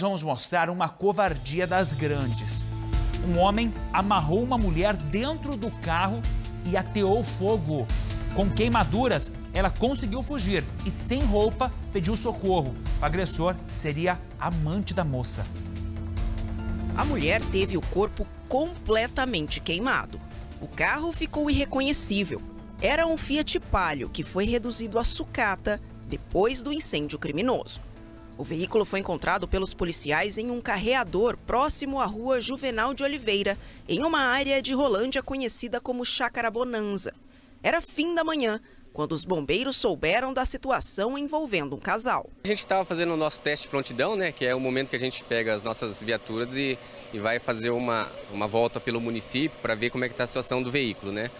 vamos mostrar uma covardia das grandes. Um homem amarrou uma mulher dentro do carro e ateou fogo. Com queimaduras, ela conseguiu fugir e, sem roupa, pediu socorro. O agressor seria amante da moça. A mulher teve o corpo completamente queimado. O carro ficou irreconhecível. Era um Fiat Palio que foi reduzido a sucata depois do incêndio criminoso. O veículo foi encontrado pelos policiais em um carreador próximo à rua Juvenal de Oliveira, em uma área de Rolândia conhecida como Chácara Bonanza. Era fim da manhã, quando os bombeiros souberam da situação envolvendo um casal. A gente estava fazendo o nosso teste de prontidão, né, que é o momento que a gente pega as nossas viaturas e, e vai fazer uma, uma volta pelo município para ver como é que está a situação do veículo. Né.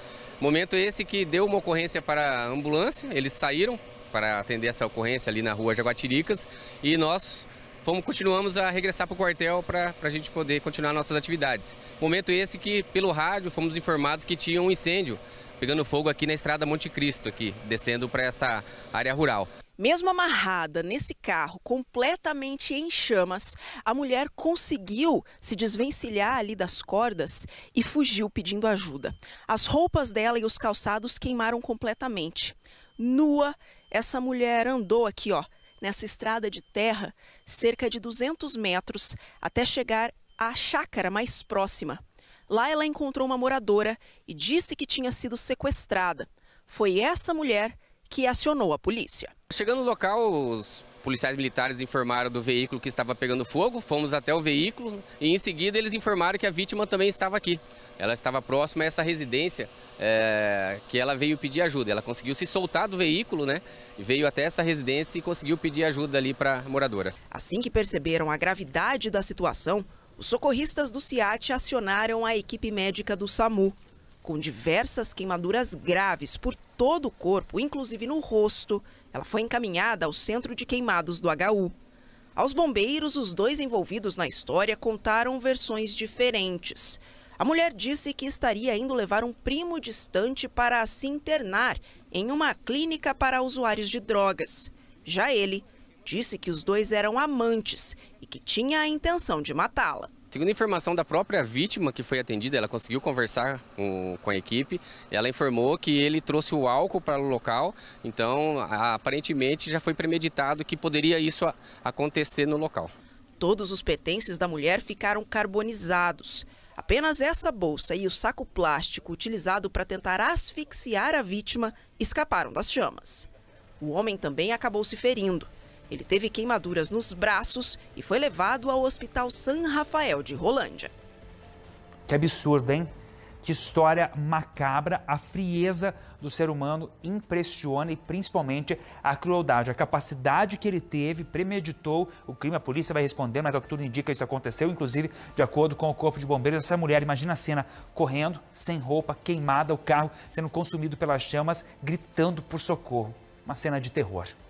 Momento esse que deu uma ocorrência para a ambulância, eles saíram para atender essa ocorrência ali na rua Jaguatiricas e nós fomos, continuamos a regressar para o quartel para a gente poder continuar nossas atividades. Momento esse que, pelo rádio, fomos informados que tinha um incêndio pegando fogo aqui na estrada Monte Cristo, aqui, descendo para essa área rural. Mesmo amarrada nesse carro completamente em chamas, a mulher conseguiu se desvencilhar ali das cordas e fugiu pedindo ajuda. As roupas dela e os calçados queimaram completamente. Nua, essa mulher andou aqui, ó, nessa estrada de terra, cerca de 200 metros, até chegar à chácara mais próxima. Lá ela encontrou uma moradora e disse que tinha sido sequestrada. Foi essa mulher que acionou a polícia. Chegando no local, os policiais militares informaram do veículo que estava pegando fogo, fomos até o veículo e em seguida eles informaram que a vítima também estava aqui. Ela estava próxima a essa residência é, que ela veio pedir ajuda. Ela conseguiu se soltar do veículo, né? Veio até essa residência e conseguiu pedir ajuda ali para a moradora. Assim que perceberam a gravidade da situação, os socorristas do CIAT acionaram a equipe médica do SAMU com diversas queimaduras graves por todo o corpo, inclusive no rosto. Ela foi encaminhada ao centro de queimados do HU. Aos bombeiros, os dois envolvidos na história contaram versões diferentes. A mulher disse que estaria indo levar um primo distante para se internar em uma clínica para usuários de drogas. Já ele disse que os dois eram amantes e que tinha a intenção de matá-la. Segundo a informação da própria vítima que foi atendida, ela conseguiu conversar com, com a equipe, ela informou que ele trouxe o álcool para o local, então aparentemente já foi premeditado que poderia isso acontecer no local. Todos os pertences da mulher ficaram carbonizados. Apenas essa bolsa e o saco plástico utilizado para tentar asfixiar a vítima escaparam das chamas. O homem também acabou se ferindo. Ele teve queimaduras nos braços e foi levado ao Hospital San Rafael de Rolândia. Que absurdo, hein? Que história macabra, a frieza do ser humano impressiona e principalmente a crueldade, a capacidade que ele teve, premeditou o crime, a polícia vai responder, mas ao que tudo indica isso aconteceu, inclusive de acordo com o corpo de bombeiros, essa mulher, imagina a cena, correndo, sem roupa, queimada, o carro sendo consumido pelas chamas, gritando por socorro. Uma cena de terror.